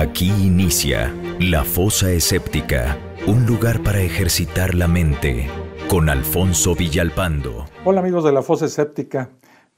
Aquí inicia La Fosa Escéptica, un lugar para ejercitar la mente, con Alfonso Villalpando. Hola amigos de La Fosa Escéptica,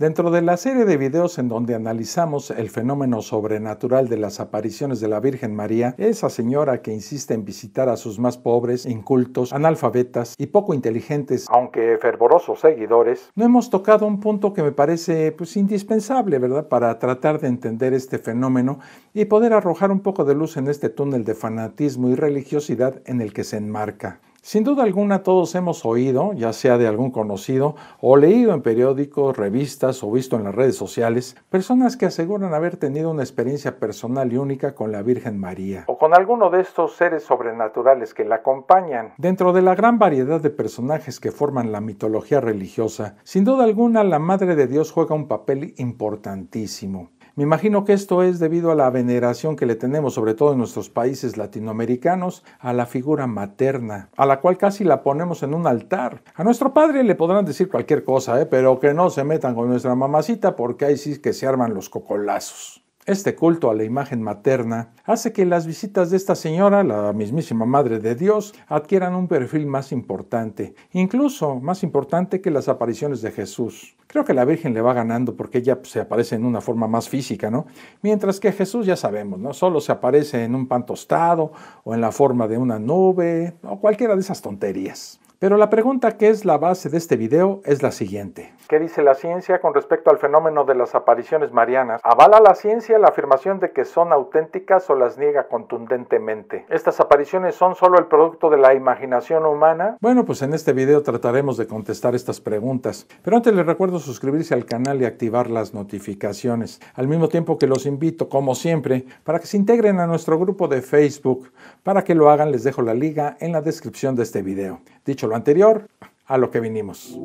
Dentro de la serie de videos en donde analizamos el fenómeno sobrenatural de las apariciones de la Virgen María, esa señora que insiste en visitar a sus más pobres, incultos, analfabetas y poco inteligentes, aunque fervorosos seguidores, no hemos tocado un punto que me parece pues indispensable, ¿verdad?, para tratar de entender este fenómeno y poder arrojar un poco de luz en este túnel de fanatismo y religiosidad en el que se enmarca. Sin duda alguna todos hemos oído, ya sea de algún conocido, o leído en periódicos, revistas o visto en las redes sociales, personas que aseguran haber tenido una experiencia personal y única con la Virgen María, o con alguno de estos seres sobrenaturales que la acompañan. Dentro de la gran variedad de personajes que forman la mitología religiosa, sin duda alguna la Madre de Dios juega un papel importantísimo. Me imagino que esto es debido a la veneración que le tenemos, sobre todo en nuestros países latinoamericanos, a la figura materna, a la cual casi la ponemos en un altar. A nuestro padre le podrán decir cualquier cosa, ¿eh? pero que no se metan con nuestra mamacita porque ahí sí que se arman los cocolazos. Este culto a la imagen materna hace que las visitas de esta señora, la mismísima Madre de Dios, adquieran un perfil más importante, incluso más importante que las apariciones de Jesús. Creo que la Virgen le va ganando porque ella pues, se aparece en una forma más física, ¿no? Mientras que Jesús, ya sabemos, ¿no? Solo se aparece en un pan tostado o en la forma de una nube o cualquiera de esas tonterías. Pero la pregunta que es la base de este video es la siguiente. ¿Qué dice la ciencia con respecto al fenómeno de las apariciones marianas? ¿Avala la ciencia la afirmación de que son auténticas o las niega contundentemente? ¿Estas apariciones son solo el producto de la imaginación humana? Bueno, pues en este video trataremos de contestar estas preguntas. Pero antes les recuerdo suscribirse al canal y activar las notificaciones. Al mismo tiempo que los invito, como siempre, para que se integren a nuestro grupo de Facebook. Para que lo hagan les dejo la liga en la descripción de este video. Dicho anterior, a lo que vinimos.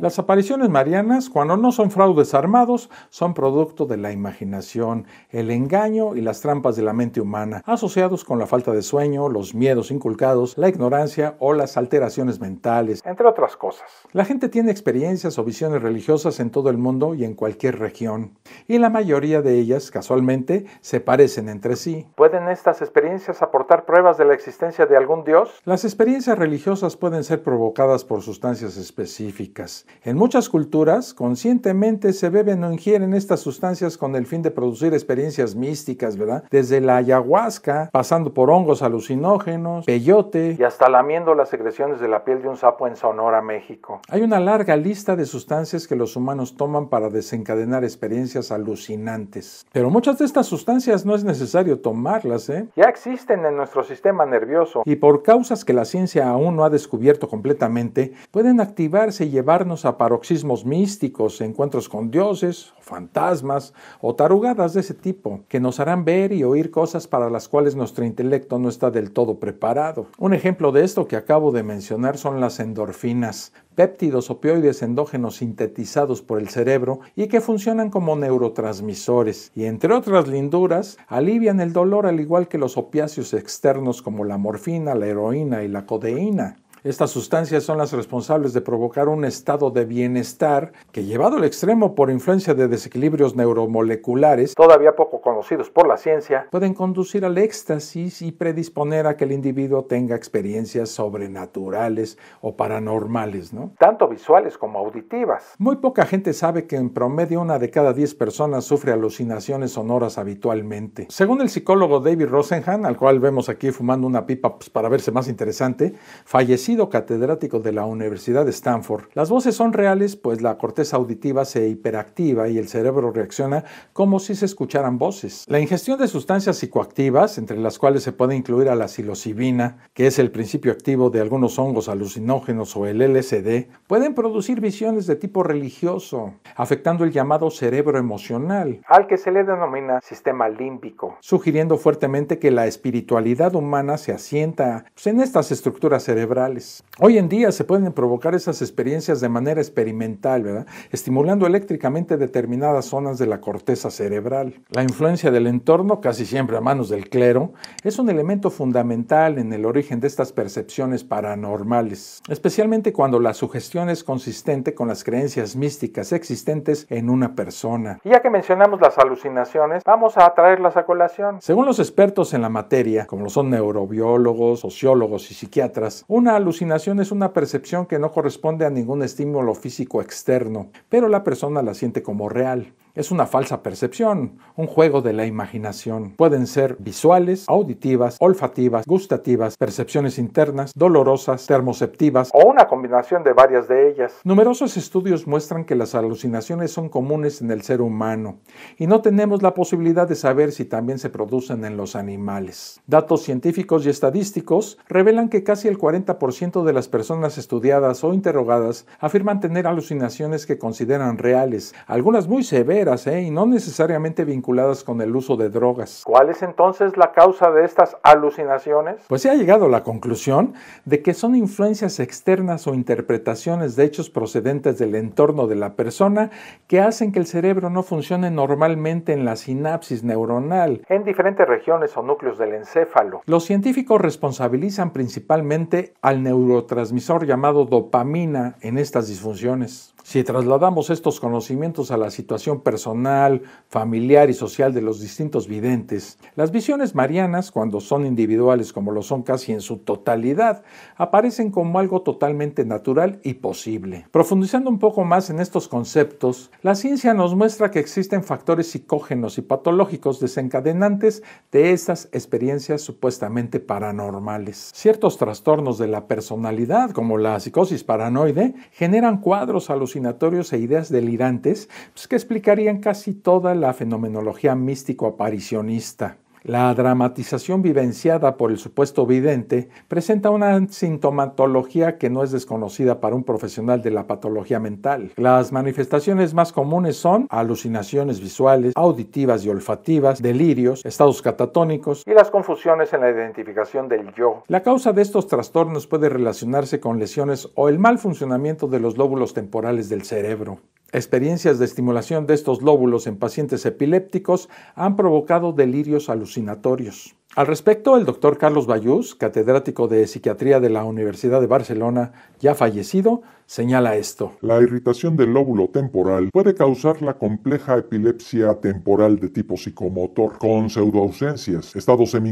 Las apariciones marianas, cuando no son fraudes armados, son producto de la imaginación, el engaño y las trampas de la mente humana, asociados con la falta de sueño, los miedos inculcados, la ignorancia o las alteraciones mentales, entre otras cosas. La gente tiene experiencias o visiones religiosas en todo el mundo y en cualquier región, y la mayoría de ellas, casualmente, se parecen entre sí. ¿Pueden estas experiencias aportar pruebas de la existencia de algún dios? Las experiencias religiosas pueden ser provocadas por sustancias específicas, en muchas culturas, conscientemente se beben o ingieren estas sustancias con el fin de producir experiencias místicas, ¿verdad? Desde la ayahuasca, pasando por hongos alucinógenos, peyote y hasta lamiendo las secreciones de la piel de un sapo en Sonora, México. Hay una larga lista de sustancias que los humanos toman para desencadenar experiencias alucinantes. Pero muchas de estas sustancias no es necesario tomarlas, ¿eh? Ya existen en nuestro sistema nervioso y por causas que la ciencia aún no ha descubierto completamente, pueden activarse y llevarnos a paroxismos místicos, encuentros con dioses, fantasmas o tarugadas de ese tipo, que nos harán ver y oír cosas para las cuales nuestro intelecto no está del todo preparado. Un ejemplo de esto que acabo de mencionar son las endorfinas, péptidos opioides endógenos sintetizados por el cerebro y que funcionan como neurotransmisores y entre otras linduras alivian el dolor al igual que los opiáceos externos como la morfina, la heroína y la codeína. Estas sustancias son las responsables de provocar un estado de bienestar que llevado al extremo por influencia de desequilibrios neuromoleculares, todavía poco conocidos por la ciencia, pueden conducir al éxtasis y predisponer a que el individuo tenga experiencias sobrenaturales o paranormales, ¿no? Tanto visuales como auditivas. Muy poca gente sabe que en promedio una de cada 10 personas sufre alucinaciones sonoras habitualmente. Según el psicólogo David Rosenhan, al cual vemos aquí fumando una pipa pues, para verse más interesante, falleció catedrático de la Universidad de Stanford. Las voces son reales, pues la corteza auditiva se hiperactiva y el cerebro reacciona como si se escucharan voces. La ingestión de sustancias psicoactivas, entre las cuales se puede incluir a la psilocibina, que es el principio activo de algunos hongos alucinógenos o el LSD, pueden producir visiones de tipo religioso, afectando el llamado cerebro emocional, al que se le denomina sistema límbico, sugiriendo fuertemente que la espiritualidad humana se asienta pues, en estas estructuras cerebrales Hoy en día se pueden provocar esas experiencias de manera experimental, estimulando eléctricamente determinadas zonas de la corteza cerebral. La influencia del entorno, casi siempre a manos del clero, es un elemento fundamental en el origen de estas percepciones paranormales, especialmente cuando la sugestión es consistente con las creencias místicas existentes en una persona. Y ya que mencionamos las alucinaciones, vamos a traerlas a colación. Según los expertos en la materia, como lo son neurobiólogos, sociólogos y psiquiatras, una alucinación es una percepción que no corresponde a ningún estímulo físico externo, pero la persona la siente como real. Es una falsa percepción, un juego de la imaginación. Pueden ser visuales, auditivas, olfativas, gustativas, percepciones internas, dolorosas, termoceptivas o una combinación de varias de ellas. Numerosos estudios muestran que las alucinaciones son comunes en el ser humano y no tenemos la posibilidad de saber si también se producen en los animales. Datos científicos y estadísticos revelan que casi el 40% de las personas estudiadas o interrogadas afirman tener alucinaciones que consideran reales, algunas muy severas ¿eh? y no necesariamente vinculadas con el uso de drogas. ¿Cuál es entonces la causa de estas alucinaciones? Pues se ha llegado a la conclusión de que son influencias externas o interpretaciones de hechos procedentes del entorno de la persona que hacen que el cerebro no funcione normalmente en la sinapsis neuronal en diferentes regiones o núcleos del encéfalo. Los científicos responsabilizan principalmente al neurotransmisor llamado dopamina en estas disfunciones. Si trasladamos estos conocimientos a la situación personal, personal, familiar y social de los distintos videntes, las visiones marianas, cuando son individuales como lo son casi en su totalidad, aparecen como algo totalmente natural y posible. Profundizando un poco más en estos conceptos, la ciencia nos muestra que existen factores psicógenos y patológicos desencadenantes de estas experiencias supuestamente paranormales. Ciertos trastornos de la personalidad, como la psicosis paranoide, generan cuadros alucinatorios e ideas delirantes pues, que explicarían en casi toda la fenomenología místico-aparicionista. La dramatización vivenciada por el supuesto vidente presenta una sintomatología que no es desconocida para un profesional de la patología mental. Las manifestaciones más comunes son alucinaciones visuales, auditivas y olfativas, delirios, estados catatónicos y las confusiones en la identificación del yo. La causa de estos trastornos puede relacionarse con lesiones o el mal funcionamiento de los lóbulos temporales del cerebro experiencias de estimulación de estos lóbulos en pacientes epilépticos han provocado delirios alucinatorios. Al respecto, el doctor Carlos Bayús, catedrático de psiquiatría de la Universidad de Barcelona, ya fallecido, señala esto. La irritación del lóbulo temporal puede causar la compleja epilepsia temporal de tipo psicomotor, con pseudoausencias, estado semi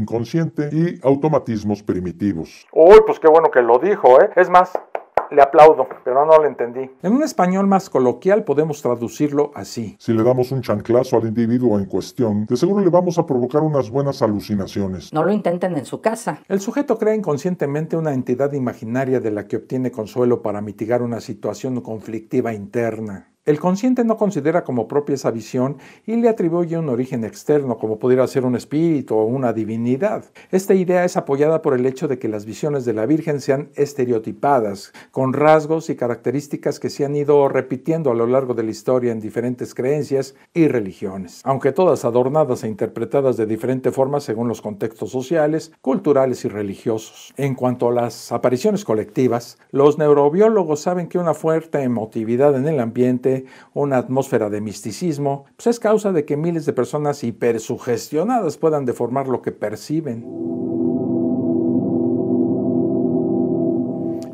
y automatismos primitivos. Uy, pues qué bueno que lo dijo, ¿eh? Es más, le aplaudo, pero no lo entendí. En un español más coloquial podemos traducirlo así. Si le damos un chanclazo al individuo en cuestión, de seguro le vamos a provocar unas buenas alucinaciones. No lo intenten en su casa. El sujeto crea inconscientemente una entidad imaginaria de la que obtiene consuelo para mitigar una situación conflictiva interna. El consciente no considera como propia esa visión y le atribuye un origen externo, como pudiera ser un espíritu o una divinidad. Esta idea es apoyada por el hecho de que las visiones de la Virgen sean estereotipadas, con rasgos y características que se han ido repitiendo a lo largo de la historia en diferentes creencias y religiones, aunque todas adornadas e interpretadas de diferente forma según los contextos sociales, culturales y religiosos. En cuanto a las apariciones colectivas, los neurobiólogos saben que una fuerte emotividad en el ambiente una atmósfera de misticismo, pues es causa de que miles de personas hipersugestionadas puedan deformar lo que perciben.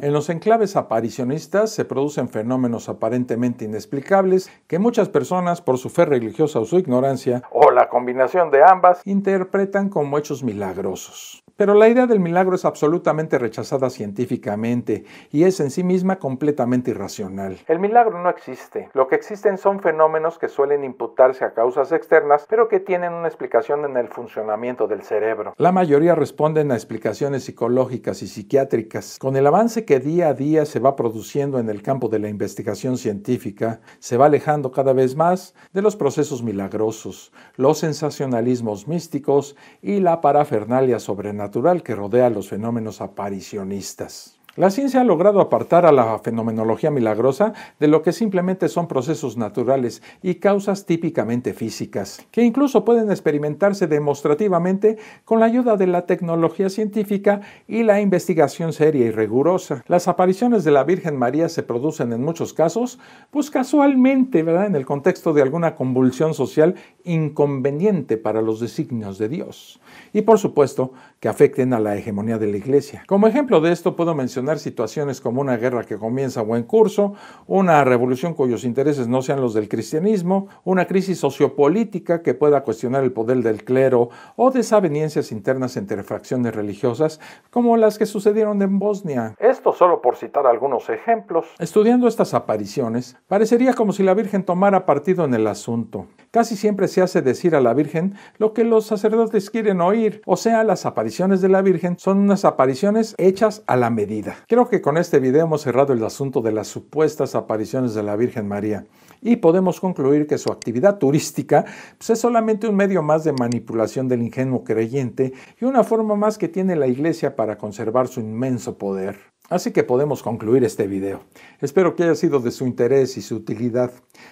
En los enclaves aparicionistas se producen fenómenos aparentemente inexplicables que muchas personas, por su fe religiosa o su ignorancia, o la combinación de ambas, interpretan como hechos milagrosos. Pero la idea del milagro es absolutamente rechazada científicamente y es en sí misma completamente irracional. El milagro no existe. Lo que existen son fenómenos que suelen imputarse a causas externas, pero que tienen una explicación en el funcionamiento del cerebro. La mayoría responden a explicaciones psicológicas y psiquiátricas. Con el avance que día a día se va produciendo en el campo de la investigación científica, se va alejando cada vez más de los procesos milagrosos, los sensacionalismos místicos y la parafernalia sobrenatural natural que rodea los fenómenos aparicionistas. La ciencia ha logrado apartar a la fenomenología milagrosa de lo que simplemente son procesos naturales y causas típicamente físicas, que incluso pueden experimentarse demostrativamente con la ayuda de la tecnología científica y la investigación seria y rigurosa. Las apariciones de la Virgen María se producen en muchos casos, pues casualmente, ¿verdad?, en el contexto de alguna convulsión social inconveniente para los designios de Dios. Y por supuesto que afecten a la hegemonía de la Iglesia. Como ejemplo de esto puedo mencionar situaciones como una guerra que comienza o buen curso, una revolución cuyos intereses no sean los del cristianismo, una crisis sociopolítica que pueda cuestionar el poder del clero o desavenencias internas entre fracciones religiosas como las que sucedieron en Bosnia. Esto solo por citar algunos ejemplos. Estudiando estas apariciones, parecería como si la Virgen tomara partido en el asunto. Casi siempre se hace decir a la Virgen lo que los sacerdotes quieren oír, o sea, las apariciones de la Virgen son unas apariciones hechas a la medida. Creo que con este video hemos cerrado el asunto de las supuestas apariciones de la Virgen María y podemos concluir que su actividad turística pues, es solamente un medio más de manipulación del ingenuo creyente y una forma más que tiene la Iglesia para conservar su inmenso poder. Así que podemos concluir este video. Espero que haya sido de su interés y su utilidad.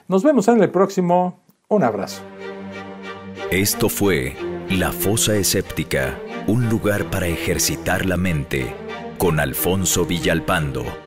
Nos vemos en el próximo. Un abrazo. Esto fue La Fosa Escéptica, un lugar para ejercitar la mente, con Alfonso Villalpando.